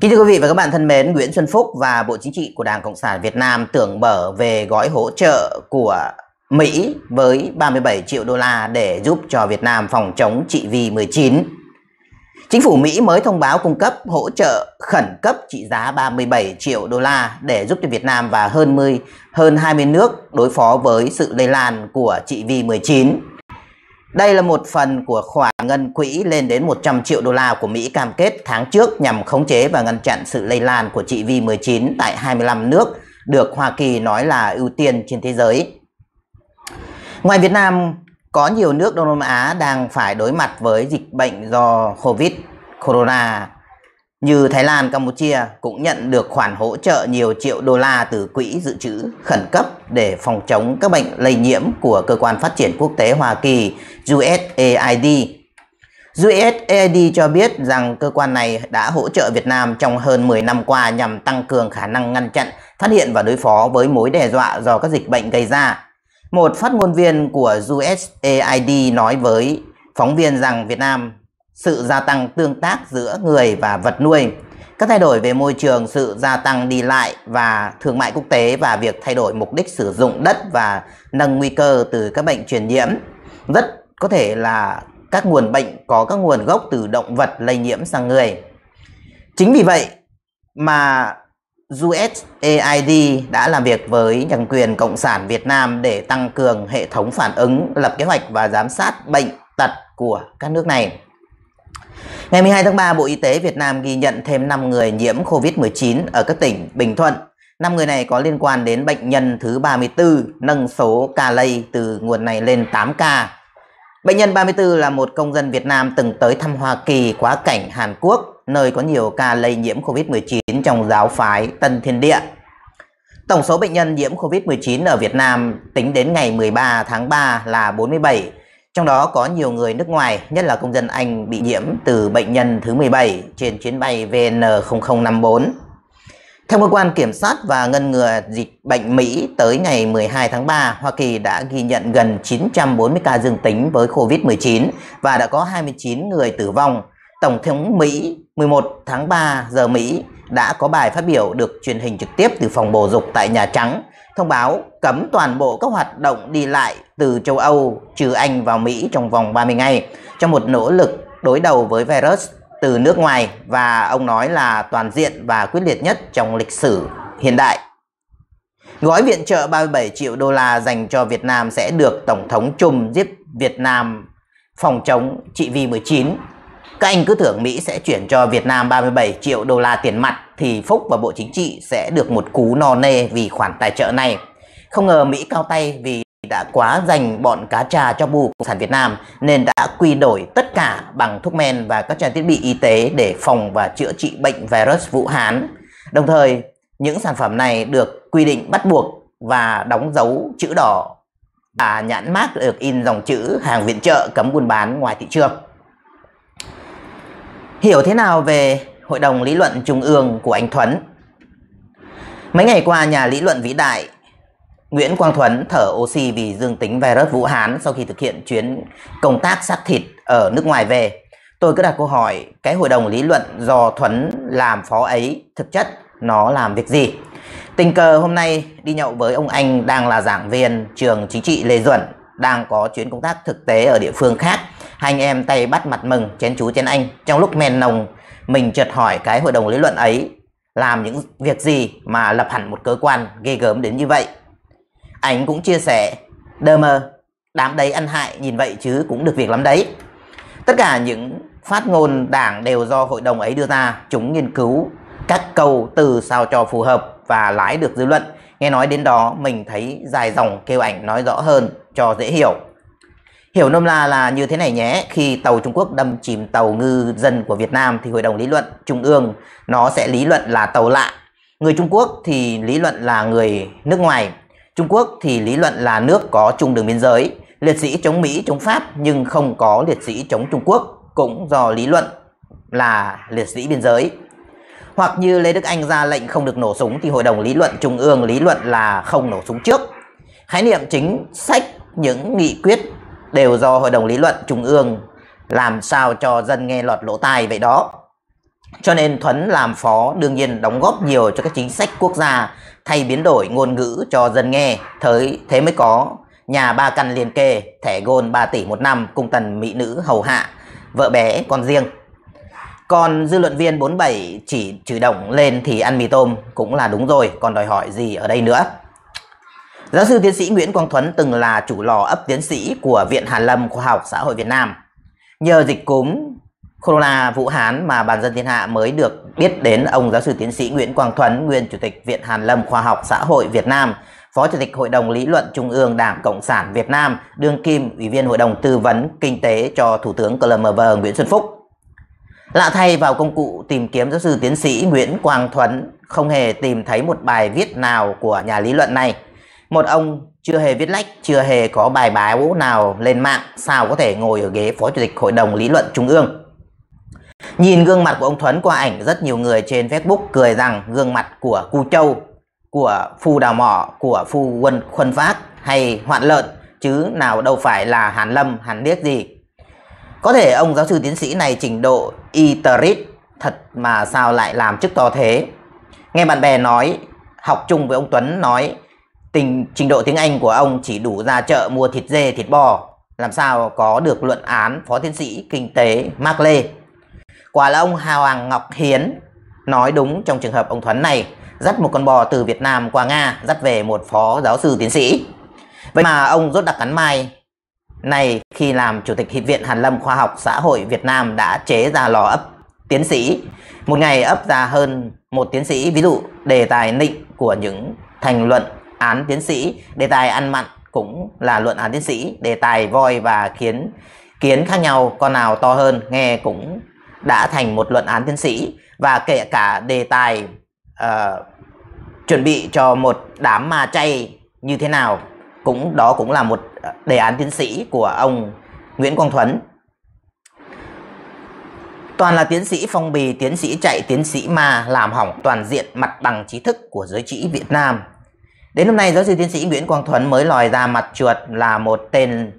Kính thưa quý vị và các bạn thân mến, Nguyễn Xuân Phúc và Bộ Chính trị của Đảng Cộng sản Việt Nam tưởng mở về gói hỗ trợ của Mỹ với 37 triệu đô la để giúp cho Việt Nam phòng chống trị vì-19. Chính phủ Mỹ mới thông báo cung cấp hỗ trợ khẩn cấp trị giá 37 triệu đô la để giúp cho Việt Nam và hơn 10 hơn 20 nước đối phó với sự lây lan của trị vì-19. Đây là một phần của khoản ngân quỹ lên đến 100 triệu đô la của Mỹ cam kết tháng trước nhằm khống chế và ngăn chặn sự lây lan của trị V19 tại 25 nước được Hoa Kỳ nói là ưu tiên trên thế giới. Ngoài Việt Nam, có nhiều nước Đông Nam Á đang phải đối mặt với dịch bệnh do COVID corona như Thái Lan, Campuchia cũng nhận được khoản hỗ trợ nhiều triệu đô la từ quỹ dự trữ khẩn cấp để phòng chống các bệnh lây nhiễm của Cơ quan Phát triển Quốc tế Hoa Kỳ USAID. USAID cho biết rằng cơ quan này đã hỗ trợ Việt Nam trong hơn 10 năm qua nhằm tăng cường khả năng ngăn chặn, phát hiện và đối phó với mối đe dọa do các dịch bệnh gây ra. Một phát ngôn viên của USAID nói với phóng viên rằng Việt Nam sự gia tăng tương tác giữa người và vật nuôi, các thay đổi về môi trường, sự gia tăng đi lại và thương mại quốc tế và việc thay đổi mục đích sử dụng đất và nâng nguy cơ từ các bệnh truyền nhiễm. Rất có thể là các nguồn bệnh có các nguồn gốc từ động vật lây nhiễm sang người. Chính vì vậy mà USAID đã làm việc với nhân quyền Cộng sản Việt Nam để tăng cường hệ thống phản ứng, lập kế hoạch và giám sát bệnh tật của các nước này. Ngày 12 tháng 3, Bộ Y tế Việt Nam ghi nhận thêm 5 người nhiễm COVID-19 ở các tỉnh Bình Thuận. 5 người này có liên quan đến bệnh nhân thứ 34, nâng số ca lây từ nguồn này lên 8 ca. Bệnh nhân 34 là một công dân Việt Nam từng tới thăm Hoa Kỳ quá cảnh Hàn Quốc, nơi có nhiều ca lây nhiễm COVID-19 trong giáo phái Tân Thiên Địa. Tổng số bệnh nhân nhiễm COVID-19 ở Việt Nam tính đến ngày 13 tháng 3 là 47, trong đó có nhiều người nước ngoài, nhất là công dân Anh bị nhiễm từ bệnh nhân thứ 17 trên chuyến bay VN0054. Theo cơ quan kiểm soát và ngăn ngừa dịch bệnh Mỹ, tới ngày 12 tháng 3, Hoa Kỳ đã ghi nhận gần 940 ca dương tính với COVID-19 và đã có 29 người tử vong. Tổng thống Mỹ 11 tháng 3 giờ Mỹ đã có bài phát biểu được truyền hình trực tiếp từ phòng bầu dục tại Nhà Trắng thông báo cấm toàn bộ các hoạt động đi lại từ châu Âu trừ Anh vào Mỹ trong vòng 30 ngày trong một nỗ lực đối đầu với virus từ nước ngoài và ông nói là toàn diện và quyết liệt nhất trong lịch sử hiện đại. Gói viện trợ 37 triệu đô la dành cho Việt Nam sẽ được Tổng thống Trump giúp Việt Nam phòng chống trị vi 19. Các anh cứ tưởng Mỹ sẽ chuyển cho Việt Nam 37 triệu đô la tiền mặt thì Phúc và Bộ Chính trị sẽ được một cú no nê vì khoản tài trợ này. Không ngờ Mỹ cao tay vì đã quá dành bọn cá trà cho bù Cộng sản Việt Nam nên đã quy đổi tất cả bằng thuốc men và các trang thiết bị y tế để phòng và chữa trị bệnh virus Vũ Hán. Đồng thời, những sản phẩm này được quy định bắt buộc và đóng dấu chữ đỏ và nhãn mát được in dòng chữ hàng viện trợ cấm buôn bán ngoài thị trường. Hiểu thế nào về Hội đồng Lý luận Trung ương của anh Thuấn. Mấy ngày qua, nhà lý luận vĩ đại Nguyễn Quang Thuấn thở oxy vì dương tính virus Vũ Hán sau khi thực hiện chuyến công tác sát thịt ở nước ngoài về. Tôi cứ đặt câu hỏi, cái hội đồng lý luận do Thuấn làm phó ấy thực chất nó làm việc gì? Tình cờ hôm nay đi nhậu với ông anh đang là giảng viên trường chính trị Lê Duẩn, đang có chuyến công tác thực tế ở địa phương khác. Hai anh em tay bắt mặt mừng, chén chú chén anh trong lúc men nồng mình trượt hỏi cái hội đồng lý luận ấy làm những việc gì mà lập hẳn một cơ quan ghê gớm đến như vậy. Anh cũng chia sẻ, đơ mơ, đám đấy ăn hại nhìn vậy chứ cũng được việc lắm đấy. Tất cả những phát ngôn đảng đều do hội đồng ấy đưa ra, chúng nghiên cứu các câu từ sao cho phù hợp và lái được dư luận. Nghe nói đến đó mình thấy dài dòng kêu ảnh nói rõ hơn cho dễ hiểu. Hiểu nôm la là như thế này nhé, khi tàu Trung Quốc đâm chìm tàu ngư dân của Việt Nam thì Hội đồng lý luận Trung ương nó sẽ lý luận là tàu lạ. Người Trung Quốc thì lý luận là người nước ngoài. Trung Quốc thì lý luận là nước có chung đường biên giới. Liệt sĩ chống Mỹ, chống Pháp nhưng không có liệt sĩ chống Trung Quốc cũng do lý luận là liệt sĩ biên giới. Hoặc như Lê Đức Anh ra lệnh không được nổ súng thì Hội đồng lý luận Trung ương lý luận là không nổ súng trước. Khái niệm chính sách những nghị quyết đều do Hội đồng Lý luận Trung ương làm sao cho dân nghe lọt lỗ tai vậy đó. Cho nên Thuấn làm phó đương nhiên đóng góp nhiều cho các chính sách quốc gia thay biến đổi ngôn ngữ cho dân nghe. Thế, thế mới có nhà ba căn liền kề, thẻ gôn 3 tỷ một năm, cung tần mỹ nữ hầu hạ, vợ bé con riêng. Còn dư luận viên 47 chỉ trừ động lên thì ăn mì tôm cũng là đúng rồi, còn đòi hỏi gì ở đây nữa. Giáo sư tiến sĩ Nguyễn Quang Thuấn từng là chủ lò ấp tiến sĩ của Viện Hàn Lâm Khoa học Xã hội Việt Nam. Nhờ dịch cúm corona Vũ Hán mà bàn dân thiên hạ mới được biết đến ông giáo sư tiến sĩ Nguyễn Quang Thuấn, nguyên chủ tịch Viện Hàn Lâm Khoa học Xã hội Việt Nam, phó chủ tịch Hội đồng lý luận Trung ương Đảng Cộng sản Việt Nam, đương kim ủy viên Hội đồng tư vấn kinh tế cho Thủ tướng CLMV Nguyễn Xuân Phúc. Lạ thay vào công cụ tìm kiếm giáo sư tiến sĩ Nguyễn Quang Thuấn không hề tìm thấy một bài viết nào của nhà lý luận này – một ông chưa hề viết lách, chưa hề có bài báo nào lên mạng sao có thể ngồi ở ghế Phó Chủ tịch Hội đồng Lý luận Trung ương. Nhìn gương mặt của ông Thuấn qua ảnh rất nhiều người trên Facebook cười rằng gương mặt của Cù Châu, của Phu Đào Mỏ, của Phu Quân Khuân Phát hay Hoạn Lợn chứ nào đâu phải là Hàn Lâm, Hàn Điếc gì. Có thể ông giáo sư tiến sĩ này trình độ y thật mà sao lại làm chức to thế. Nghe bạn bè nói, học chung với ông Tuấn nói tình trình độ tiếng Anh của ông chỉ đủ ra chợ mua thịt dê, thịt bò, làm sao có được luận án phó tiến sĩ kinh tế Mark Lê. Quả là ông Hào Hoàng Ngọc Hiến nói đúng trong trường hợp ông Thuấn này, dắt một con bò từ Việt Nam qua Nga, dắt về một phó giáo sư tiến sĩ. Vậy mà ông rốt đặc cắn mai này khi làm chủ tịch Hiệp viện Hàn Lâm Khoa học Xã hội Việt Nam đã chế ra lò ấp tiến sĩ. Một ngày ấp ra hơn một tiến sĩ, ví dụ đề tài nịnh của những thành luận án tiến sĩ đề tài ăn mặn cũng là luận án tiến sĩ đề tài voi và kiến kiến khác nhau con nào to hơn nghe cũng đã thành một luận án tiến sĩ và kể cả đề tài uh, chuẩn bị cho một đám ma chay như thế nào cũng đó cũng là một đề án tiến sĩ của ông Nguyễn Quang Thuấn toàn là tiến sĩ phong bì tiến sĩ chạy tiến sĩ ma làm hỏng toàn diện mặt bằng trí thức của giới trí Việt Nam Đến hôm nay, giáo sư tiến sĩ Nguyễn Quang Thuấn mới lòi ra mặt chuột là một tên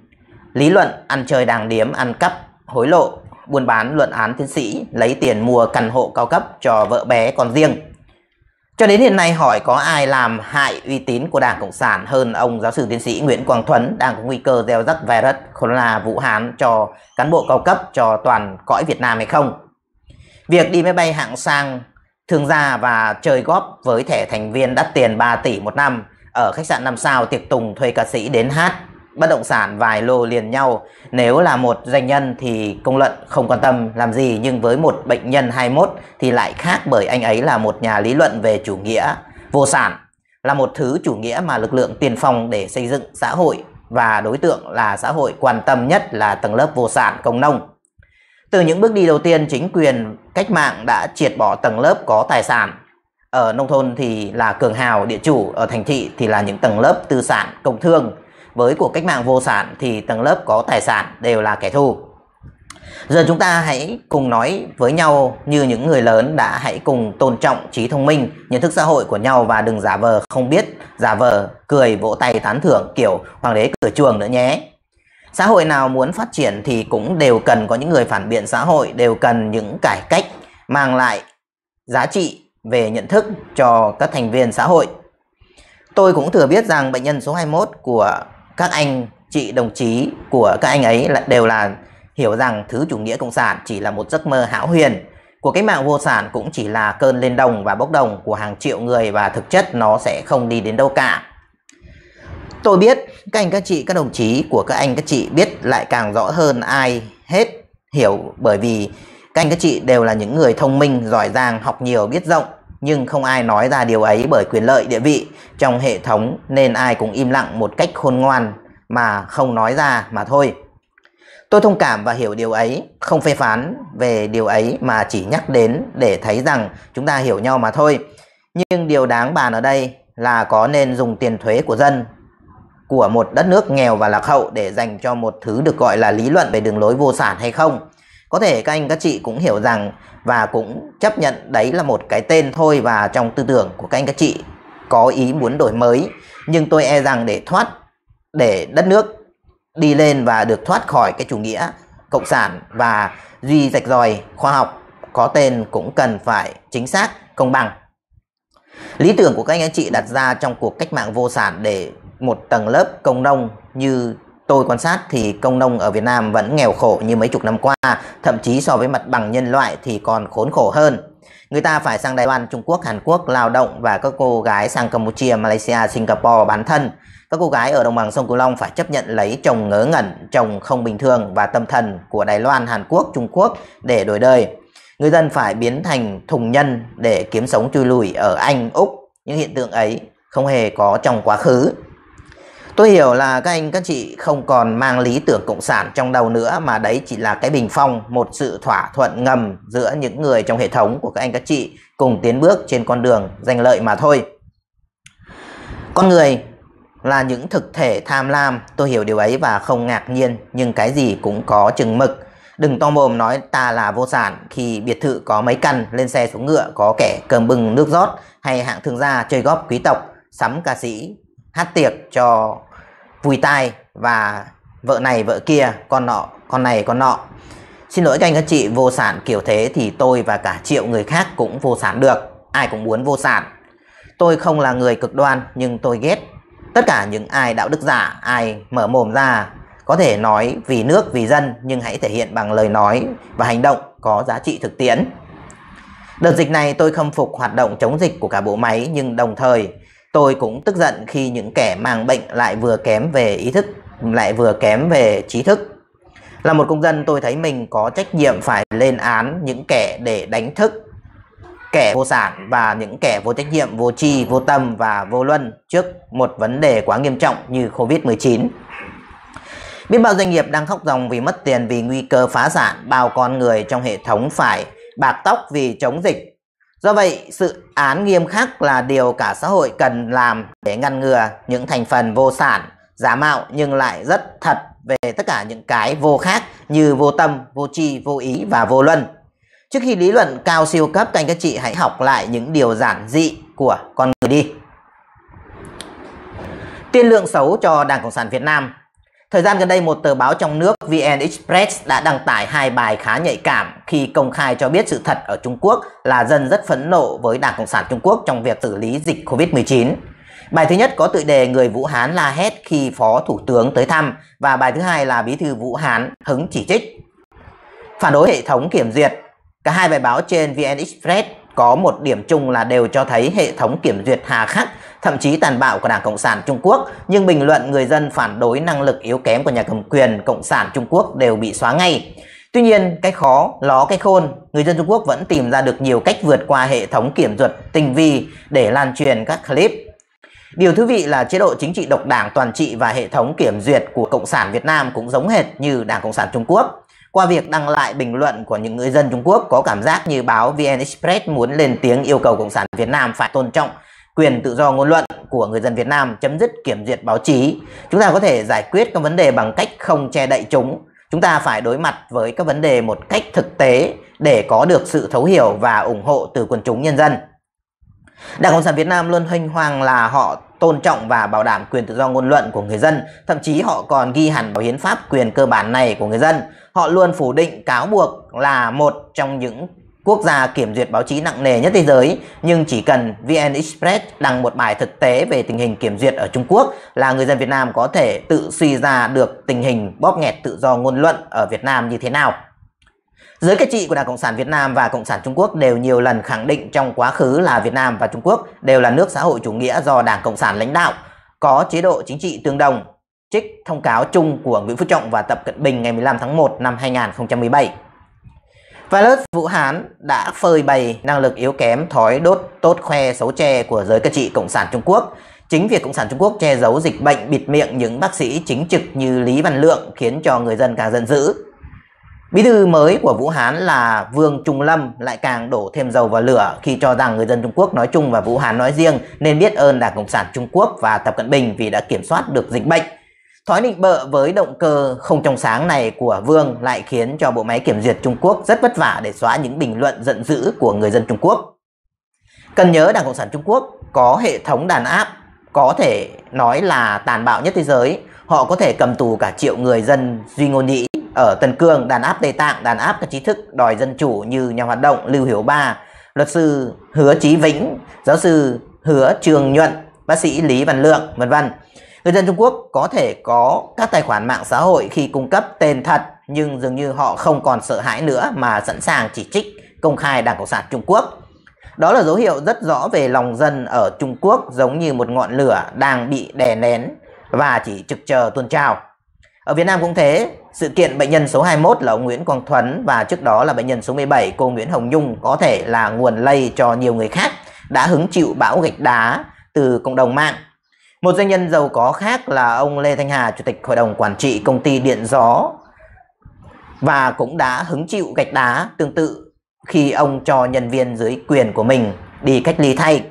lý luận ăn chơi đàng điếm, ăn cắp, hối lộ, buôn bán luận án tiến sĩ, lấy tiền mua căn hộ cao cấp cho vợ bé con riêng. Cho đến hiện nay hỏi có ai làm hại uy tín của Đảng Cộng sản hơn ông giáo sư tiến sĩ Nguyễn Quang Thuấn đang có nguy cơ gieo rắc virus corona Vũ Hán cho cán bộ cao cấp cho toàn cõi Việt Nam hay không? Việc đi máy bay hạng sang thương gia và chơi góp với thẻ thành viên đắt tiền 3 tỷ một năm ở khách sạn 5 sao tiệc tùng thuê ca sĩ đến hát bất động sản vài lô liền nhau nếu là một doanh nhân thì công luận không quan tâm làm gì nhưng với một bệnh nhân 21 thì lại khác bởi anh ấy là một nhà lý luận về chủ nghĩa vô sản là một thứ chủ nghĩa mà lực lượng tiền phong để xây dựng xã hội và đối tượng là xã hội quan tâm nhất là tầng lớp vô sản công nông từ những bước đi đầu tiên, chính quyền cách mạng đã triệt bỏ tầng lớp có tài sản. Ở nông thôn thì là cường hào, địa chủ, ở thành thị thì là những tầng lớp tư sản, công thương. Với cuộc cách mạng vô sản thì tầng lớp có tài sản đều là kẻ thù. Giờ chúng ta hãy cùng nói với nhau như những người lớn đã hãy cùng tôn trọng trí thông minh, nhận thức xã hội của nhau và đừng giả vờ không biết, giả vờ cười vỗ tay tán thưởng kiểu hoàng đế cửa chuồng nữa nhé xã hội nào muốn phát triển thì cũng đều cần có những người phản biện xã hội đều cần những cải cách mang lại giá trị về nhận thức cho các thành viên xã hội tôi cũng thừa biết rằng bệnh nhân số 21 của các anh chị đồng chí của các anh ấy là đều là hiểu rằng thứ chủ nghĩa cộng sản chỉ là một giấc mơ hão huyền của cách mạng vô sản cũng chỉ là cơn lên đồng và bốc đồng của hàng triệu người và thực chất nó sẽ không đi đến đâu cả tôi biết các anh các chị, các đồng chí của các anh các chị biết lại càng rõ hơn ai hết hiểu bởi vì các anh các chị đều là những người thông minh, giỏi giang, học nhiều, biết rộng nhưng không ai nói ra điều ấy bởi quyền lợi địa vị trong hệ thống nên ai cũng im lặng một cách khôn ngoan mà không nói ra mà thôi. Tôi thông cảm và hiểu điều ấy, không phê phán về điều ấy mà chỉ nhắc đến để thấy rằng chúng ta hiểu nhau mà thôi. Nhưng điều đáng bàn ở đây là có nên dùng tiền thuế của dân của một đất nước nghèo và lạc hậu để dành cho một thứ được gọi là lý luận về đường lối vô sản hay không. Có thể các anh các chị cũng hiểu rằng và cũng chấp nhận đấy là một cái tên thôi và trong tư tưởng của các anh các chị có ý muốn đổi mới. Nhưng tôi e rằng để thoát, để đất nước đi lên và được thoát khỏi cái chủ nghĩa cộng sản và duy rạch ròi khoa học có tên cũng cần phải chính xác, công bằng. Lý tưởng của các anh các chị đặt ra trong cuộc cách mạng vô sản để một tầng lớp công nông như tôi quan sát thì công nông ở Việt Nam vẫn nghèo khổ như mấy chục năm qua, thậm chí so với mặt bằng nhân loại thì còn khốn khổ hơn. Người ta phải sang Đài Loan, Trung Quốc, Hàn Quốc lao động và các cô gái sang Campuchia, Malaysia, Singapore bán thân. Các cô gái ở đồng bằng sông Cửu Long phải chấp nhận lấy chồng ngớ ngẩn, chồng không bình thường và tâm thần của Đài Loan, Hàn Quốc, Trung Quốc để đổi đời. Người dân phải biến thành thùng nhân để kiếm sống chui lùi ở Anh, Úc. Những hiện tượng ấy không hề có trong quá khứ. Tôi hiểu là các anh các chị không còn mang lý tưởng cộng sản trong đầu nữa mà đấy chỉ là cái bình phong, một sự thỏa thuận ngầm giữa những người trong hệ thống của các anh các chị cùng tiến bước trên con đường danh lợi mà thôi. Con người là những thực thể tham lam, tôi hiểu điều ấy và không ngạc nhiên, nhưng cái gì cũng có chừng mực. Đừng to mồm nói ta là vô sản khi biệt thự có mấy căn, lên xe xuống ngựa có kẻ cơm bừng nước rót hay hạng thương gia chơi góp quý tộc, sắm ca sĩ, hát tiệc cho vùi tai và vợ này vợ kia con nọ con này con nọ xin lỗi các anh các chị vô sản kiểu thế thì tôi và cả triệu người khác cũng vô sản được ai cũng muốn vô sản tôi không là người cực đoan nhưng tôi ghét tất cả những ai đạo đức giả ai mở mồm ra có thể nói vì nước vì dân nhưng hãy thể hiện bằng lời nói và hành động có giá trị thực tiễn đợt dịch này tôi khâm phục hoạt động chống dịch của cả bộ máy nhưng đồng thời Tôi cũng tức giận khi những kẻ mang bệnh lại vừa kém về ý thức, lại vừa kém về trí thức. Là một công dân tôi thấy mình có trách nhiệm phải lên án những kẻ để đánh thức kẻ vô sản và những kẻ vô trách nhiệm, vô tri, vô tâm và vô luân trước một vấn đề quá nghiêm trọng như Covid-19. Biết bao doanh nghiệp đang khóc dòng vì mất tiền vì nguy cơ phá sản, bao con người trong hệ thống phải bạc tóc vì chống dịch, Do vậy, sự án nghiêm khắc là điều cả xã hội cần làm để ngăn ngừa những thành phần vô sản, giả mạo nhưng lại rất thật về tất cả những cái vô khác như vô tâm, vô tri, vô ý và vô luân. Trước khi lý luận cao siêu cấp, các anh các chị hãy học lại những điều giản dị của con người đi. Tiên lượng xấu cho Đảng Cộng sản Việt Nam Thời gian gần đây, một tờ báo trong nước VN Express đã đăng tải hai bài khá nhạy cảm khi công khai cho biết sự thật ở Trung Quốc là dân rất phẫn nộ với Đảng Cộng sản Trung Quốc trong việc xử lý dịch COVID-19. Bài thứ nhất có tựa đề Người Vũ Hán la hét khi Phó Thủ tướng tới thăm và bài thứ hai là Bí thư Vũ Hán hứng chỉ trích. Phản đối hệ thống kiểm duyệt, cả hai bài báo trên VN Express có một điểm chung là đều cho thấy hệ thống kiểm duyệt hà khắc thậm chí tàn bạo của Đảng Cộng sản Trung Quốc, nhưng bình luận người dân phản đối năng lực yếu kém của nhà cầm quyền Cộng sản Trung Quốc đều bị xóa ngay. Tuy nhiên, cái khó ló cái khôn, người dân Trung Quốc vẫn tìm ra được nhiều cách vượt qua hệ thống kiểm duyệt tinh vi để lan truyền các clip. Điều thú vị là chế độ chính trị độc đảng toàn trị và hệ thống kiểm duyệt của Cộng sản Việt Nam cũng giống hệt như Đảng Cộng sản Trung Quốc. Qua việc đăng lại bình luận của những người dân Trung Quốc có cảm giác như báo VN Express muốn lên tiếng yêu cầu Cộng sản Việt Nam phải tôn trọng quyền tự do ngôn luận của người dân Việt Nam chấm dứt kiểm duyệt báo chí. Chúng ta có thể giải quyết các vấn đề bằng cách không che đậy chúng. Chúng ta phải đối mặt với các vấn đề một cách thực tế để có được sự thấu hiểu và ủng hộ từ quần chúng nhân dân. Đảng Cộng sản Việt Nam luôn hênh hoàng là họ tôn trọng và bảo đảm quyền tự do ngôn luận của người dân, thậm chí họ còn ghi hẳn vào hiến pháp quyền cơ bản này của người dân. Họ luôn phủ định cáo buộc là một trong những quốc gia kiểm duyệt báo chí nặng nề nhất thế giới, nhưng chỉ cần VN Express đăng một bài thực tế về tình hình kiểm duyệt ở Trung Quốc là người dân Việt Nam có thể tự suy ra được tình hình bóp nghẹt tự do ngôn luận ở Việt Nam như thế nào. Giới cai trị của Đảng Cộng sản Việt Nam và Cộng sản Trung Quốc đều nhiều lần khẳng định trong quá khứ là Việt Nam và Trung Quốc đều là nước xã hội chủ nghĩa do Đảng Cộng sản lãnh đạo, có chế độ chính trị tương đồng. Trích thông cáo chung của Nguyễn Phú Trọng và Tập Cận Bình ngày 15 tháng 1 năm 2017. Valus Vũ Hán đã phơi bày năng lực yếu kém, thói đốt, tốt khoe, xấu che của giới cai trị Cộng sản Trung Quốc. Chính việc Cộng sản Trung Quốc che giấu dịch bệnh bịt miệng những bác sĩ chính trực như Lý Văn Lượng khiến cho người dân càng giận dữ. Bí thư mới của Vũ Hán là Vương Trung Lâm lại càng đổ thêm dầu vào lửa khi cho rằng người dân Trung Quốc nói chung và Vũ Hán nói riêng nên biết ơn Đảng Cộng sản Trung Quốc và Tập Cận Bình vì đã kiểm soát được dịch bệnh. Thói nịnh bợ với động cơ không trong sáng này của Vương lại khiến cho bộ máy kiểm duyệt Trung Quốc rất vất vả để xóa những bình luận giận dữ của người dân Trung Quốc. Cần nhớ Đảng Cộng sản Trung Quốc có hệ thống đàn áp, có thể nói là tàn bạo nhất thế giới. Họ có thể cầm tù cả triệu người dân Duy Ngôn Nhĩ ở Tân Cương, đàn áp Tây Tạng, đàn áp các trí thức đòi dân chủ như nhà hoạt động Lưu Hiểu Ba, luật sư Hứa Chí Vĩnh, giáo sư Hứa Trường Nhuận, bác sĩ Lý Văn Lượng, vân vân. Người dân Trung Quốc có thể có các tài khoản mạng xã hội khi cung cấp tên thật nhưng dường như họ không còn sợ hãi nữa mà sẵn sàng chỉ trích công khai Đảng Cộng sản Trung Quốc. Đó là dấu hiệu rất rõ về lòng dân ở Trung Quốc giống như một ngọn lửa đang bị đè nén và chỉ trực chờ tuôn trào. Ở Việt Nam cũng thế, sự kiện bệnh nhân số 21 là ông Nguyễn Quang Thuấn và trước đó là bệnh nhân số 17 cô Nguyễn Hồng Nhung có thể là nguồn lây cho nhiều người khác đã hứng chịu bão gạch đá từ cộng đồng mạng một doanh nhân giàu có khác là ông Lê Thanh Hà, Chủ tịch Hội đồng Quản trị Công ty Điện Gió và cũng đã hứng chịu gạch đá tương tự khi ông cho nhân viên dưới quyền của mình đi cách ly thay.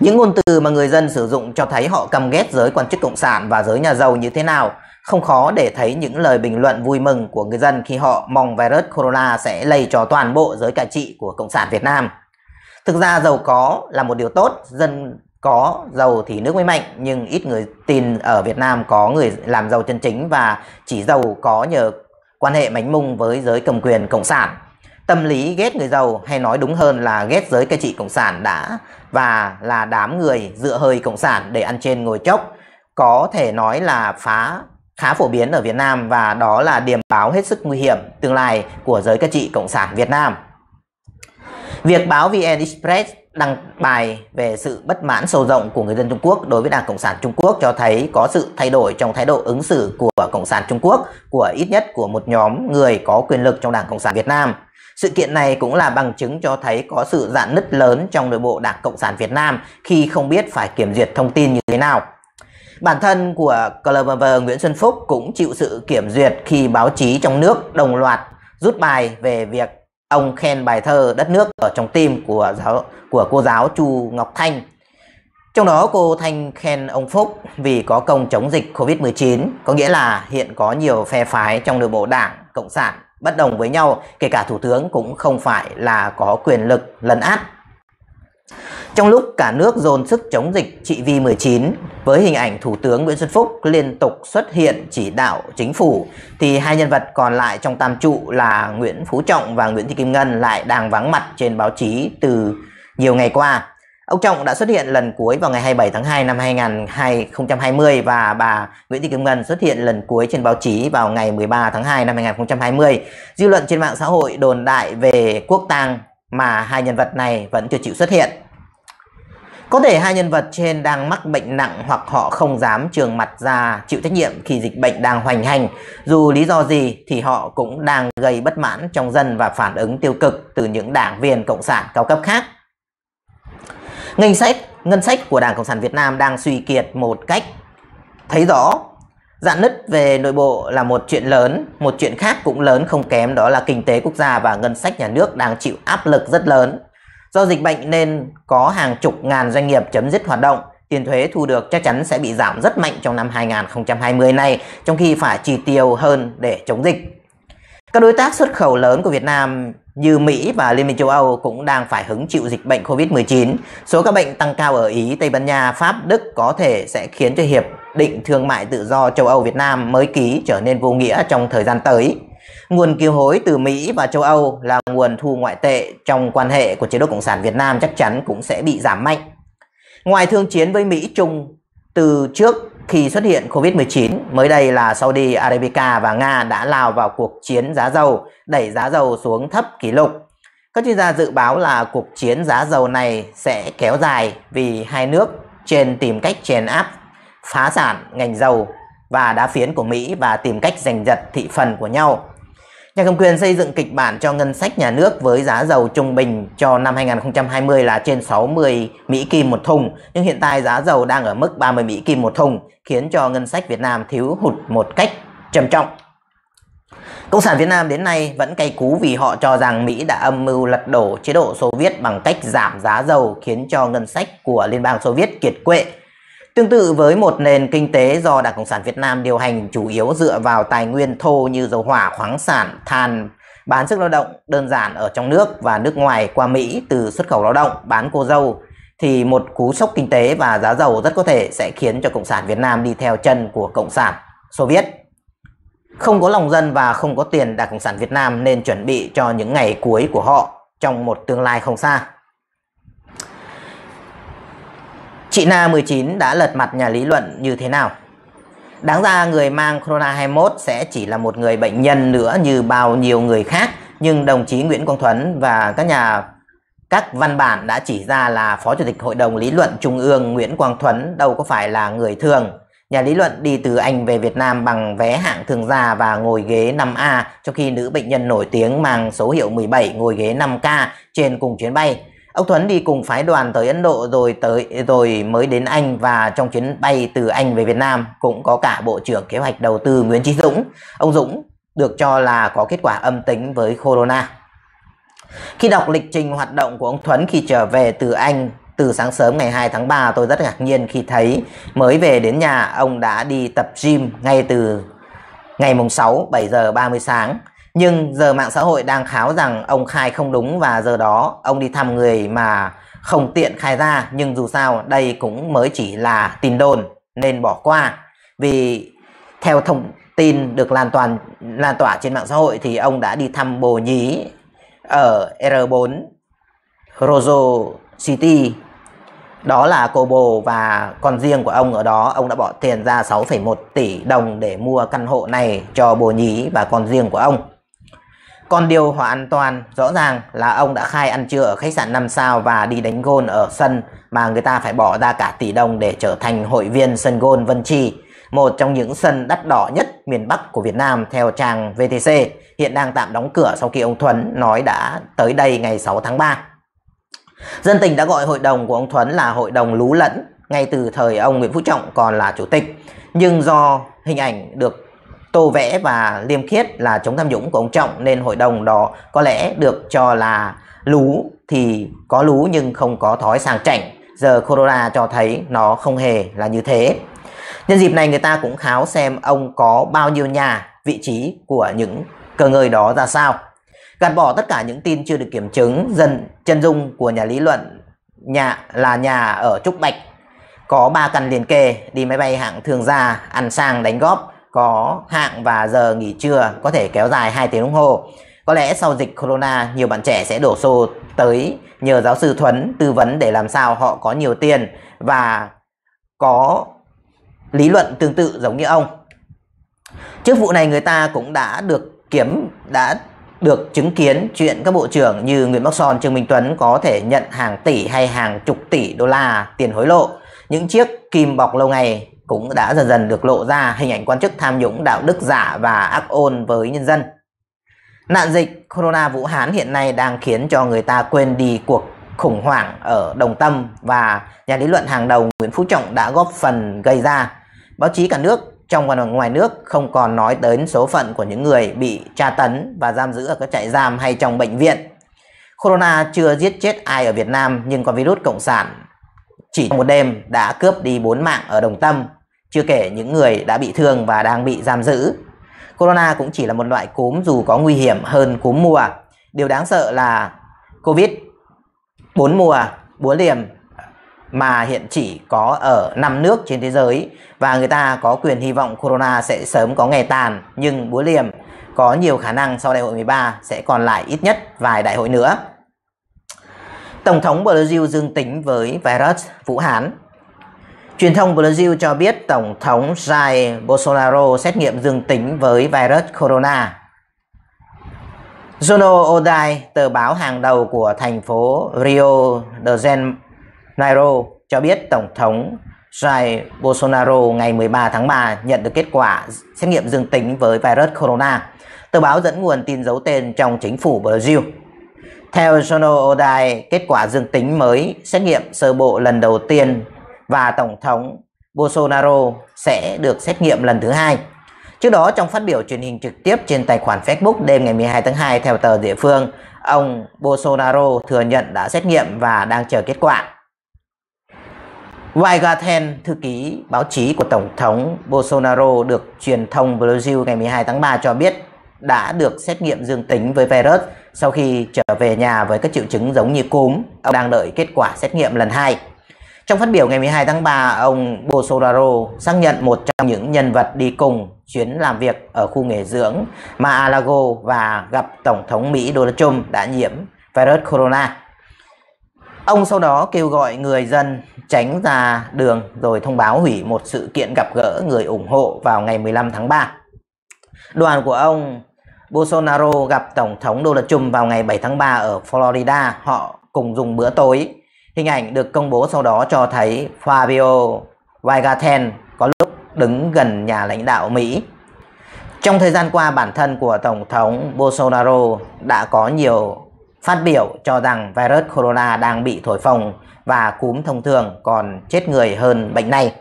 Những ngôn từ mà người dân sử dụng cho thấy họ căm ghét giới quan chức cộng sản và giới nhà giàu như thế nào, không khó để thấy những lời bình luận vui mừng của người dân khi họ mong virus corona sẽ lây cho toàn bộ giới cai trị của cộng sản Việt Nam. Thực ra giàu có là một điều tốt, dân có giàu thì nước mới mạnh nhưng ít người tin ở Việt Nam có người làm giàu chân chính và chỉ giàu có nhờ quan hệ mánh mung với giới cầm quyền cộng sản. Tâm lý ghét người giàu hay nói đúng hơn là ghét giới cai trị cộng sản đã và là đám người dựa hơi cộng sản để ăn trên ngồi chốc có thể nói là phá khá phổ biến ở Việt Nam và đó là điểm báo hết sức nguy hiểm tương lai của giới cai trị cộng sản Việt Nam. Việc báo VN Express đăng bài về sự bất mãn sâu rộng của người dân Trung Quốc đối với Đảng Cộng sản Trung Quốc cho thấy có sự thay đổi trong thái độ ứng xử của Cộng sản Trung Quốc của ít nhất của một nhóm người có quyền lực trong Đảng Cộng sản Việt Nam. Sự kiện này cũng là bằng chứng cho thấy có sự dạn nứt lớn trong nội bộ Đảng Cộng sản Việt Nam khi không biết phải kiểm duyệt thông tin như thế nào. Bản thân của Clover Nguyễn Xuân Phúc cũng chịu sự kiểm duyệt khi báo chí trong nước đồng loạt rút bài về việc Ông khen bài thơ Đất nước ở trong tim của giáo của cô giáo Chu Ngọc Thanh. Trong đó cô Thanh khen ông Phúc vì có công chống dịch Covid-19, có nghĩa là hiện có nhiều phe phái trong nội bộ Đảng Cộng sản bất đồng với nhau, kể cả thủ tướng cũng không phải là có quyền lực lấn át trong lúc cả nước dồn sức chống dịch trị Vi-19 với hình ảnh Thủ tướng Nguyễn Xuân Phúc liên tục xuất hiện chỉ đạo chính phủ thì hai nhân vật còn lại trong tam trụ là Nguyễn Phú Trọng và Nguyễn Thị Kim Ngân lại đang vắng mặt trên báo chí từ nhiều ngày qua. Ông Trọng đã xuất hiện lần cuối vào ngày 27 tháng 2 năm 2020 và bà Nguyễn Thị Kim Ngân xuất hiện lần cuối trên báo chí vào ngày 13 tháng 2 năm 2020. Dư luận trên mạng xã hội đồn đại về quốc tang mà hai nhân vật này vẫn chưa chịu xuất hiện. Có thể hai nhân vật trên đang mắc bệnh nặng hoặc họ không dám trường mặt ra chịu trách nhiệm khi dịch bệnh đang hoành hành. Dù lý do gì thì họ cũng đang gây bất mãn trong dân và phản ứng tiêu cực từ những đảng viên cộng sản cao cấp khác. Ngân sách, ngân sách của Đảng Cộng sản Việt Nam đang suy kiệt một cách thấy rõ Dạn nứt về nội bộ là một chuyện lớn, một chuyện khác cũng lớn không kém đó là kinh tế quốc gia và ngân sách nhà nước đang chịu áp lực rất lớn. Do dịch bệnh nên có hàng chục ngàn doanh nghiệp chấm dứt hoạt động, tiền thuế thu được chắc chắn sẽ bị giảm rất mạnh trong năm 2020 này, trong khi phải chi tiêu hơn để chống dịch. Các đối tác xuất khẩu lớn của Việt Nam như Mỹ và Liên minh châu Âu cũng đang phải hứng chịu dịch bệnh COVID-19. Số ca bệnh tăng cao ở Ý, Tây Ban Nha, Pháp, Đức có thể sẽ khiến cho hiệp định Thương mại Tự do châu Âu Việt Nam mới ký trở nên vô nghĩa trong thời gian tới. Nguồn kiều hối từ Mỹ và châu Âu là nguồn thu ngoại tệ trong quan hệ của chế độ Cộng sản Việt Nam chắc chắn cũng sẽ bị giảm mạnh. Ngoài thương chiến với Mỹ chung từ trước khi xuất hiện Covid-19, mới đây là Saudi Arabia và Nga đã lao vào cuộc chiến giá dầu, đẩy giá dầu xuống thấp kỷ lục. Các chuyên gia dự báo là cuộc chiến giá dầu này sẽ kéo dài vì hai nước trên tìm cách chèn áp phá sản ngành dầu và đá phiến của Mỹ và tìm cách giành giật thị phần của nhau. Nhà cầm quyền xây dựng kịch bản cho ngân sách nhà nước với giá dầu trung bình cho năm 2020 là trên 60 Mỹ Kim một thùng, nhưng hiện tại giá dầu đang ở mức 30 Mỹ Kim một thùng, khiến cho ngân sách Việt Nam thiếu hụt một cách trầm trọng. Cộng sản Việt Nam đến nay vẫn cay cú vì họ cho rằng Mỹ đã âm mưu lật đổ chế độ Xô Viết bằng cách giảm giá dầu khiến cho ngân sách của Liên bang Xô Viết kiệt quệ Tương tự với một nền kinh tế do Đảng Cộng sản Việt Nam điều hành chủ yếu dựa vào tài nguyên thô như dầu hỏa, khoáng sản, than, bán sức lao động đơn giản ở trong nước và nước ngoài qua Mỹ từ xuất khẩu lao động, bán cô dâu, thì một cú sốc kinh tế và giá dầu rất có thể sẽ khiến cho Cộng sản Việt Nam đi theo chân của Cộng sản Xô Viết. Không có lòng dân và không có tiền Đảng Cộng sản Việt Nam nên chuẩn bị cho những ngày cuối của họ trong một tương lai không xa. Chị Na 19 đã lật mặt nhà lý luận như thế nào? Đáng ra người mang corona 21 sẽ chỉ là một người bệnh nhân nữa như bao nhiêu người khác, nhưng đồng chí Nguyễn Quang Thuấn và các nhà các văn bản đã chỉ ra là Phó Chủ tịch Hội đồng Lý luận Trung ương Nguyễn Quang Thuấn đâu có phải là người thường. Nhà lý luận đi từ Anh về Việt Nam bằng vé hạng thường gia và ngồi ghế 5A, trong khi nữ bệnh nhân nổi tiếng mang số hiệu 17 ngồi ghế 5K trên cùng chuyến bay. Ông Thuấn đi cùng phái đoàn tới Ấn Độ rồi tới rồi mới đến Anh và trong chuyến bay từ Anh về Việt Nam cũng có cả Bộ trưởng Kế hoạch Đầu tư Nguyễn Chí Dũng. Ông Dũng được cho là có kết quả âm tính với corona. Khi đọc lịch trình hoạt động của ông Thuấn khi trở về từ Anh từ sáng sớm ngày 2 tháng 3 tôi rất ngạc nhiên khi thấy mới về đến nhà ông đã đi tập gym ngay từ ngày mùng 6 7 giờ 30 sáng. Nhưng giờ mạng xã hội đang kháo rằng ông khai không đúng và giờ đó ông đi thăm người mà không tiện khai ra nhưng dù sao đây cũng mới chỉ là tin đồn nên bỏ qua. Vì theo thông tin được lan toàn lan tỏa trên mạng xã hội thì ông đã đi thăm Bồ Nhí ở R4 Rojo City. Đó là cô bồ và con riêng của ông ở đó, ông đã bỏ tiền ra 6,1 tỷ đồng để mua căn hộ này cho bồ nhí và con riêng của ông. Còn điều Hòa An Toàn rõ ràng là ông đã khai ăn trưa ở khách sạn 5 sao và đi đánh gôn ở sân mà người ta phải bỏ ra cả tỷ đồng để trở thành hội viên sân gôn Vân Trì, một trong những sân đắt đỏ nhất miền Bắc của Việt Nam theo trang VTC, hiện đang tạm đóng cửa sau khi ông Thuấn nói đã tới đây ngày 6 tháng 3. Dân tình đã gọi hội đồng của ông Thuấn là hội đồng lú lẫn ngay từ thời ông Nguyễn Phú Trọng còn là chủ tịch, nhưng do hình ảnh được tô vẽ và liêm khiết là chống tham nhũng của ông Trọng nên hội đồng đó có lẽ được cho là lú thì có lú nhưng không có thói sang chảnh. Giờ corona cho thấy nó không hề là như thế. Nhân dịp này người ta cũng kháo xem ông có bao nhiêu nhà, vị trí của những cơ ngơi đó ra sao. Gạt bỏ tất cả những tin chưa được kiểm chứng, dần chân dung của nhà lý luận nhà là nhà ở Trúc Bạch có 3 căn liền kề, đi máy bay hạng thường gia, ăn sang đánh góp, có hạng và giờ nghỉ trưa có thể kéo dài 2 tiếng đồng hồ. Có lẽ sau dịch corona, nhiều bạn trẻ sẽ đổ xô tới nhờ giáo sư Thuấn tư vấn để làm sao họ có nhiều tiền và có lý luận tương tự giống như ông. Trước vụ này người ta cũng đã được kiếm đã được chứng kiến chuyện các bộ trưởng như Nguyễn Bắc Son, Trương Minh Tuấn có thể nhận hàng tỷ hay hàng chục tỷ đô la tiền hối lộ. Những chiếc kim bọc lâu ngày cũng đã dần dần được lộ ra hình ảnh quan chức tham nhũng đạo đức giả và ác ôn với nhân dân. Nạn dịch corona Vũ Hán hiện nay đang khiến cho người ta quên đi cuộc khủng hoảng ở Đồng Tâm và nhà lý luận hàng đầu Nguyễn Phú Trọng đã góp phần gây ra. Báo chí cả nước trong và ngoài nước không còn nói đến số phận của những người bị tra tấn và giam giữ ở các trại giam hay trong bệnh viện. Corona chưa giết chết ai ở Việt Nam nhưng con virus cộng sản chỉ một đêm đã cướp đi bốn mạng ở Đồng Tâm chưa kể những người đã bị thương và đang bị giam giữ. Corona cũng chỉ là một loại cúm dù có nguy hiểm hơn cúm mùa. Điều đáng sợ là Covid bốn mùa, bốn liềm mà hiện chỉ có ở 5 nước trên thế giới và người ta có quyền hy vọng Corona sẽ sớm có ngày tàn nhưng búa liềm có nhiều khả năng sau đại hội 13 sẽ còn lại ít nhất vài đại hội nữa. Tổng thống Brazil dương tính với virus Vũ Hán Truyền thông Brazil cho biết Tổng thống Jair Bolsonaro xét nghiệm dương tính với virus corona. Jono Odai, tờ báo hàng đầu của thành phố Rio de Janeiro, cho biết Tổng thống Jair Bolsonaro ngày 13 tháng 3 nhận được kết quả xét nghiệm dương tính với virus corona. Tờ báo dẫn nguồn tin giấu tên trong chính phủ Brazil. Theo Jono Odai, kết quả dương tính mới xét nghiệm sơ bộ lần đầu tiên và Tổng thống Bolsonaro sẽ được xét nghiệm lần thứ hai. Trước đó trong phát biểu truyền hình trực tiếp trên tài khoản Facebook đêm ngày 12 tháng 2 theo tờ địa phương, ông Bolsonaro thừa nhận đã xét nghiệm và đang chờ kết quả. Weigarten, thư ký báo chí của Tổng thống Bolsonaro được truyền thông Brazil ngày 12 tháng 3 cho biết đã được xét nghiệm dương tính với virus sau khi trở về nhà với các triệu chứng giống như cúm. Ông đang đợi kết quả xét nghiệm lần 2. Trong phát biểu ngày 12 tháng 3, ông Bolsonaro xác nhận một trong những nhân vật đi cùng chuyến làm việc ở khu nghỉ dưỡng Mar-a-Lago và gặp Tổng thống Mỹ Donald Trump đã nhiễm virus corona. Ông sau đó kêu gọi người dân tránh ra đường rồi thông báo hủy một sự kiện gặp gỡ người ủng hộ vào ngày 15 tháng 3. Đoàn của ông Bolsonaro gặp Tổng thống Donald Trump vào ngày 7 tháng 3 ở Florida. Họ cùng dùng bữa tối Hình ảnh được công bố sau đó cho thấy Fabio Weigarten có lúc đứng gần nhà lãnh đạo Mỹ. Trong thời gian qua, bản thân của Tổng thống Bolsonaro đã có nhiều phát biểu cho rằng virus corona đang bị thổi phồng và cúm thông thường còn chết người hơn bệnh này.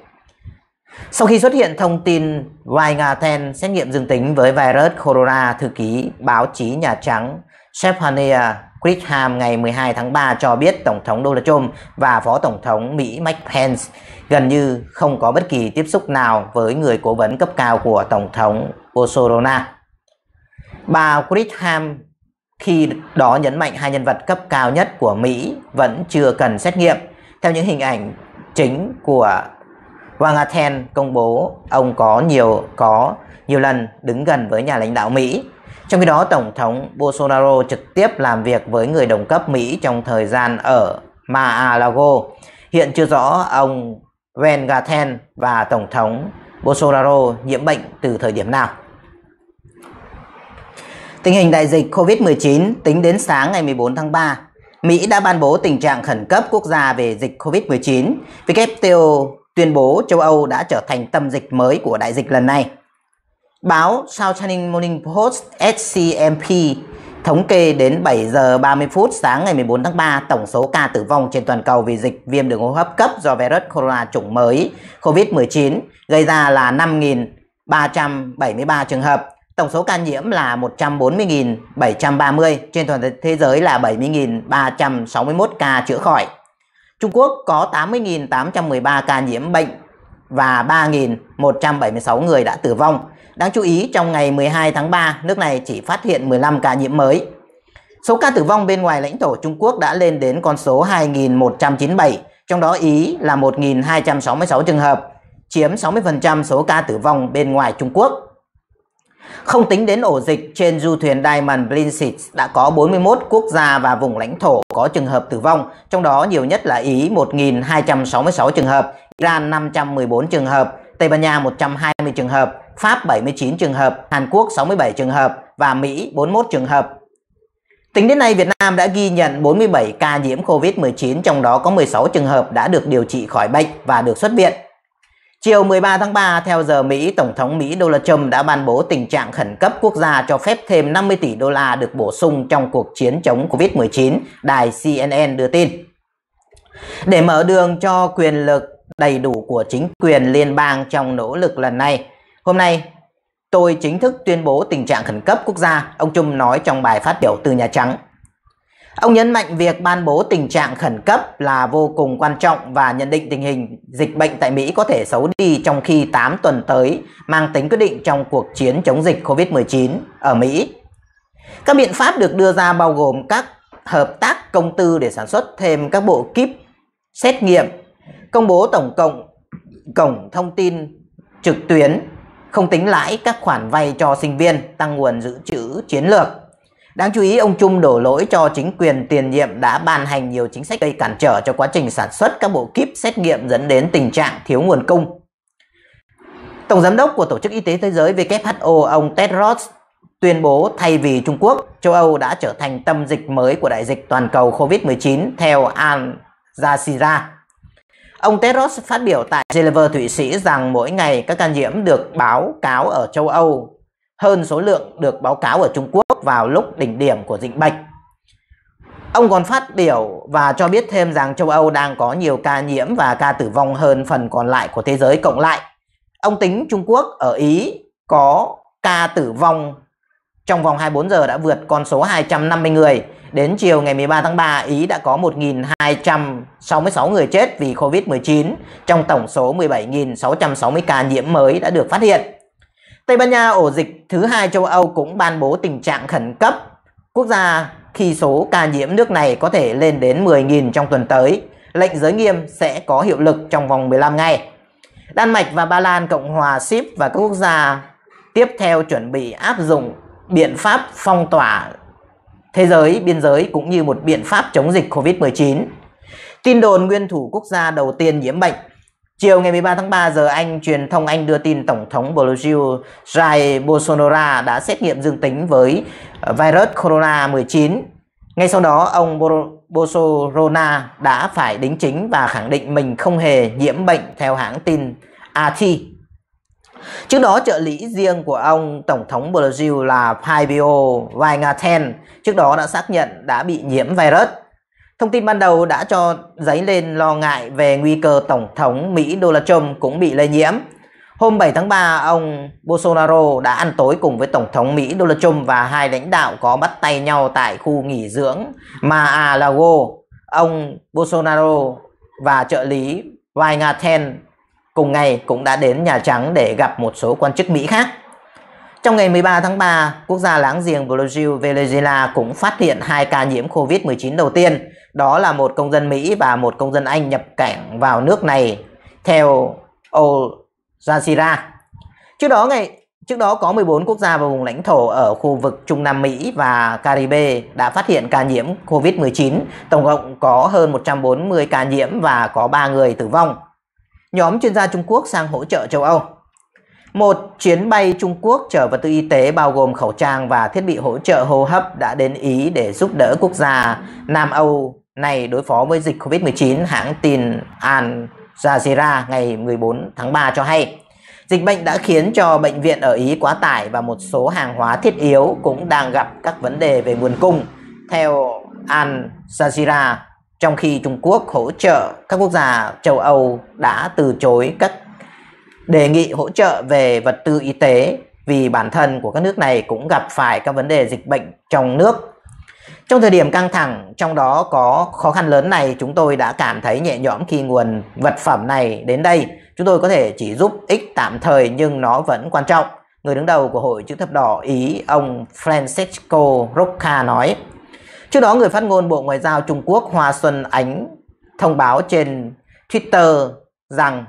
Sau khi xuất hiện thông tin Weingarten xét nghiệm dương tính với virus corona, thư ký báo chí Nhà Trắng Stephanie. Grisham ngày 12 tháng 3 cho biết Tổng thống Donald Trump và Phó Tổng thống Mỹ Mike Pence gần như không có bất kỳ tiếp xúc nào với người cố vấn cấp cao của Tổng thống Bolsonaro. Bà Grisham khi đó nhấn mạnh hai nhân vật cấp cao nhất của Mỹ vẫn chưa cần xét nghiệm. Theo những hình ảnh chính của Wangaten công bố ông có nhiều có nhiều lần đứng gần với nhà lãnh đạo Mỹ trong khi đó, Tổng thống Bolsonaro trực tiếp làm việc với người đồng cấp Mỹ trong thời gian ở Mar-a-Lago. Hiện chưa rõ ông gaten và Tổng thống Bolsonaro nhiễm bệnh từ thời điểm nào. Tình hình đại dịch COVID-19 tính đến sáng ngày 14 tháng 3, Mỹ đã ban bố tình trạng khẩn cấp quốc gia về dịch COVID-19. WTO tuyên bố châu Âu đã trở thành tâm dịch mới của đại dịch lần này. Báo South Shining Morning Post SCMP thống kê đến 7 giờ 30 phút sáng ngày 14 tháng 3, tổng số ca tử vong trên toàn cầu vì dịch viêm đường hô hấp cấp do virus corona chủng mới COVID-19 gây ra là 5.373 trường hợp. Tổng số ca nhiễm là 140.730, trên toàn thế giới là 70.361 ca chữa khỏi. Trung Quốc có 80.813 ca nhiễm bệnh và 3.176 người đã tử vong. Đáng chú ý, trong ngày 12 tháng 3, nước này chỉ phát hiện 15 ca nhiễm mới. Số ca tử vong bên ngoài lãnh thổ Trung Quốc đã lên đến con số 2.197, trong đó Ý là 1.266 trường hợp, chiếm 60% số ca tử vong bên ngoài Trung Quốc. Không tính đến ổ dịch, trên du thuyền Diamond Princess đã có 41 quốc gia và vùng lãnh thổ có trường hợp tử vong, trong đó nhiều nhất là Ý 1.266 trường hợp, Iran 514 trường hợp, Tây Ban Nha 120 trường hợp, Pháp 79 trường hợp, Hàn Quốc 67 trường hợp và Mỹ 41 trường hợp. Tính đến nay, Việt Nam đã ghi nhận 47 ca nhiễm COVID-19, trong đó có 16 trường hợp đã được điều trị khỏi bệnh và được xuất viện. Chiều 13 tháng 3, theo giờ Mỹ, Tổng thống Mỹ Donald Trump đã ban bố tình trạng khẩn cấp quốc gia cho phép thêm 50 tỷ đô la được bổ sung trong cuộc chiến chống COVID-19, đài CNN đưa tin. Để mở đường cho quyền lực đầy đủ của chính quyền liên bang trong nỗ lực lần này. Hôm nay, tôi chính thức tuyên bố tình trạng khẩn cấp quốc gia, ông Trump nói trong bài phát biểu từ Nhà Trắng. Ông nhấn mạnh việc ban bố tình trạng khẩn cấp là vô cùng quan trọng và nhận định tình hình dịch bệnh tại Mỹ có thể xấu đi trong khi 8 tuần tới mang tính quyết định trong cuộc chiến chống dịch COVID-19 ở Mỹ. Các biện pháp được đưa ra bao gồm các hợp tác công tư để sản xuất thêm các bộ kíp xét nghiệm công bố tổng cộng cổng thông tin trực tuyến không tính lãi các khoản vay cho sinh viên tăng nguồn dự trữ chiến lược. Đáng chú ý ông Trung đổ lỗi cho chính quyền tiền nhiệm đã ban hành nhiều chính sách gây cản trở cho quá trình sản xuất các bộ kíp xét nghiệm dẫn đến tình trạng thiếu nguồn cung. Tổng giám đốc của Tổ chức Y tế Thế giới WHO ông Tedros tuyên bố thay vì Trung Quốc, châu Âu đã trở thành tâm dịch mới của đại dịch toàn cầu COVID-19 theo Al Jazeera. Ông Tedros phát biểu tại Geneva, Thụy Sĩ rằng mỗi ngày các ca nhiễm được báo cáo ở châu Âu hơn số lượng được báo cáo ở Trung Quốc vào lúc đỉnh điểm của dịch bệnh. Ông còn phát biểu và cho biết thêm rằng châu Âu đang có nhiều ca nhiễm và ca tử vong hơn phần còn lại của thế giới cộng lại. Ông tính Trung Quốc ở Ý có ca tử vong trong vòng 24 giờ đã vượt con số 250 người. Đến chiều ngày 13 tháng 3, Ý đã có 1.266 người chết vì COVID-19 trong tổng số 17.660 ca nhiễm mới đã được phát hiện. Tây Ban Nha ổ dịch thứ hai châu Âu cũng ban bố tình trạng khẩn cấp quốc gia khi số ca nhiễm nước này có thể lên đến 10.000 trong tuần tới. Lệnh giới nghiêm sẽ có hiệu lực trong vòng 15 ngày. Đan Mạch và Ba Lan, Cộng hòa Ship và các quốc gia tiếp theo chuẩn bị áp dụng biện pháp phong tỏa thế giới biên giới cũng như một biện pháp chống dịch Covid-19. Tin đồn nguyên thủ quốc gia đầu tiên nhiễm bệnh. Chiều ngày 13 tháng 3 giờ Anh, truyền thông Anh đưa tin Tổng thống Brazil Jair Bolsonaro đã xét nghiệm dương tính với ờ, virus corona 19. Ngay sau đó, ông Bolsonaro đã phải đính chính và khẳng định mình không hề nhiễm bệnh theo hãng tin AT. Trước đó trợ lý riêng của ông Tổng thống Brazil là Fabio Weingarten trước đó đã xác nhận đã bị nhiễm virus. Thông tin ban đầu đã cho giấy lên lo ngại về nguy cơ Tổng thống Mỹ Donald Trump cũng bị lây nhiễm. Hôm 7 tháng 3, ông Bolsonaro đã ăn tối cùng với Tổng thống Mỹ Donald Trump và hai lãnh đạo có bắt tay nhau tại khu nghỉ dưỡng Mar-a-Lago. Ông Bolsonaro và trợ lý Weingarten cùng ngày cũng đã đến Nhà Trắng để gặp một số quan chức Mỹ khác. Trong ngày 13 tháng 3, quốc gia láng giềng Brazil, Venezuela cũng phát hiện hai ca nhiễm COVID-19 đầu tiên, đó là một công dân Mỹ và một công dân Anh nhập cảnh vào nước này theo Al Jazeera. Trước đó ngày Trước đó có 14 quốc gia và vùng lãnh thổ ở khu vực Trung Nam Mỹ và Caribe đã phát hiện ca nhiễm COVID-19, tổng cộng có hơn 140 ca nhiễm và có 3 người tử vong nhóm chuyên gia Trung Quốc sang hỗ trợ châu Âu. Một chuyến bay Trung Quốc chở vật tư y tế bao gồm khẩu trang và thiết bị hỗ trợ hô hấp đã đến Ý để giúp đỡ quốc gia Nam Âu này đối phó với dịch COVID-19, hãng tin Al Jazeera ngày 14 tháng 3 cho hay. Dịch bệnh đã khiến cho bệnh viện ở Ý quá tải và một số hàng hóa thiết yếu cũng đang gặp các vấn đề về nguồn cung. Theo Al Jazeera, trong khi Trung Quốc hỗ trợ các quốc gia châu Âu đã từ chối các đề nghị hỗ trợ về vật tư y tế vì bản thân của các nước này cũng gặp phải các vấn đề dịch bệnh trong nước. Trong thời điểm căng thẳng, trong đó có khó khăn lớn này, chúng tôi đã cảm thấy nhẹ nhõm khi nguồn vật phẩm này đến đây. Chúng tôi có thể chỉ giúp ích tạm thời nhưng nó vẫn quan trọng. Người đứng đầu của Hội chữ thập đỏ Ý, ông Francisco Rocca nói, Trước đó, người phát ngôn Bộ Ngoại giao Trung Quốc Hoa Xuân Ánh thông báo trên Twitter rằng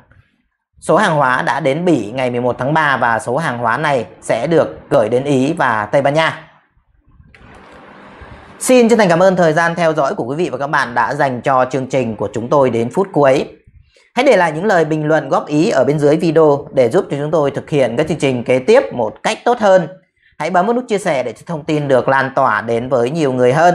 số hàng hóa đã đến Bỉ ngày 11 tháng 3 và số hàng hóa này sẽ được gửi đến Ý và Tây Ban Nha. Xin chân thành cảm ơn thời gian theo dõi của quý vị và các bạn đã dành cho chương trình của chúng tôi đến phút cuối. Hãy để lại những lời bình luận góp ý ở bên dưới video để giúp cho chúng tôi thực hiện các chương trình kế tiếp một cách tốt hơn. Hãy bấm nút chia sẻ để thông tin được lan tỏa đến với nhiều người hơn